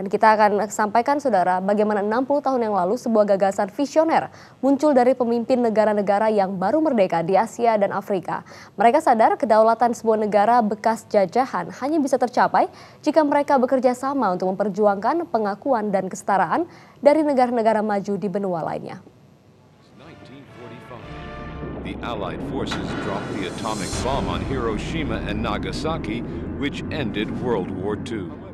Dan kita akan sampaikan saudara bagaimana 60 tahun yang lalu sebuah gagasan visioner muncul dari pemimpin negara-negara yang baru merdeka di Asia dan Afrika. Mereka sadar kedaulatan sebuah negara bekas jajahan hanya bisa tercapai jika mereka bekerja sama untuk memperjuangkan pengakuan dan kesetaraan dari negara-negara maju di benua lainnya. The Allied forces dropped the atomic bomb on Hiroshima and Nagasaki, which ended World War II.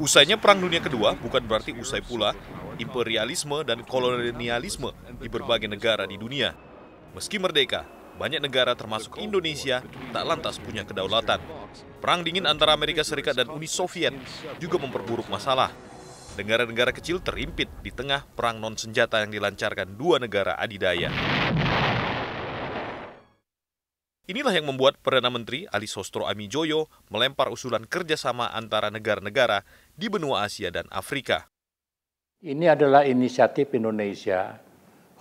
Usainya Perang Dunia Kedua bukan berarti usai pula imperialisme dan kolonialisme di berbagai negara di dunia. Meski merdeka, banyak negara termasuk Indonesia tak lantas punya kedaulatan. Perang dingin antara Amerika Serikat dan Uni Soviet juga memperburuk masalah. Negara-negara kecil terimpit di tengah perang non-senjata yang dilancarkan dua negara adidaya. Inilah yang membuat Perdana Menteri Ali Sostro Amijoyo melempar usulan kerjasama antara negara-negara di benua Asia dan Afrika. Ini adalah inisiatif Indonesia,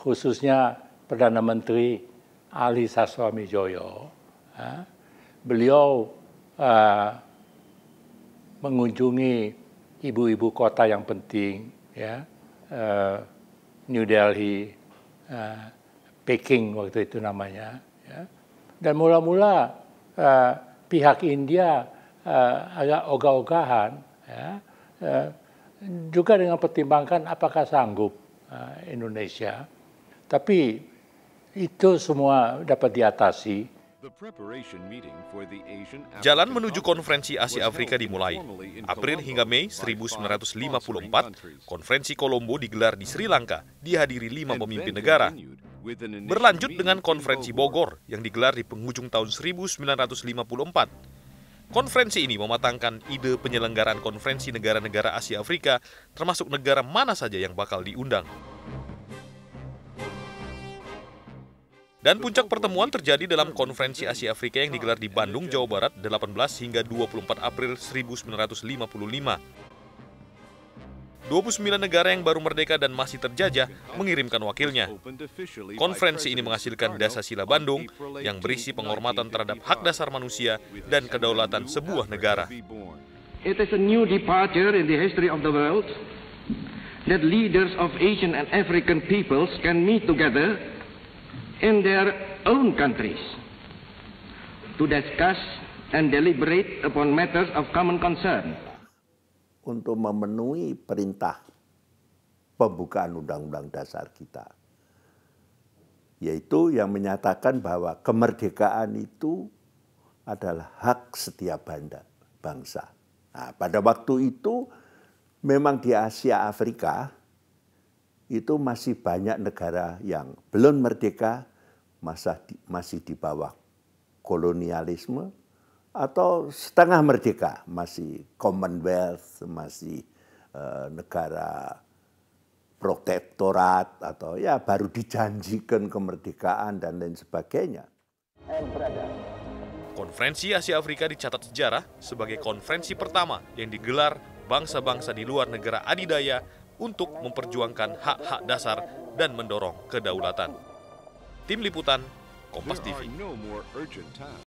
khususnya Perdana Menteri Ali Sastro Amijoyo. Beliau uh, mengunjungi ibu-ibu kota yang penting, ya, uh, New Delhi, uh, Peking waktu itu namanya, dan mula-mula uh, pihak India uh, agak ogah-ogahan, ya, uh, juga dengan pertimbangkan apakah sanggup uh, Indonesia. Tapi itu semua dapat diatasi. Jalan menuju konferensi Asia Afrika dimulai. April hingga Mei 1954, konferensi Kolombo digelar di Sri Lanka, dihadiri lima pemimpin negara. Berlanjut dengan konferensi Bogor yang digelar di penghujung tahun 1954. Konferensi ini mematangkan ide penyelenggaraan konferensi negara-negara Asia Afrika, termasuk negara mana saja yang bakal diundang. Dan puncak pertemuan terjadi dalam konferensi Asia Afrika yang digelar di Bandung, Jawa Barat 18 hingga 24 April 1955. 29 negara yang baru merdeka dan masih terjajah mengirimkan wakilnya. Konferensi ini menghasilkan Dasar Sila Bandung yang berisi penghormatan terhadap hak dasar manusia dan kedaulatan sebuah negara. It is a new departure in the history of the world that leaders of Asian and African peoples can meet together in their own countries to discuss and deliberate upon matters of common concern untuk memenuhi perintah pembukaan Undang-Undang Dasar kita. Yaitu yang menyatakan bahwa kemerdekaan itu adalah hak setiap banda, bangsa. Nah, pada waktu itu memang di Asia Afrika itu masih banyak negara yang belum merdeka, masih di bawah kolonialisme, atau setengah merdeka masih Commonwealth masih uh, negara protektorat atau ya baru dijanjikan kemerdekaan dan lain sebagainya. Konferensi Asia Afrika dicatat sejarah sebagai konferensi pertama yang digelar bangsa-bangsa di luar negara adidaya untuk memperjuangkan hak-hak dasar dan mendorong kedaulatan. Tim Liputan, Kompas TV.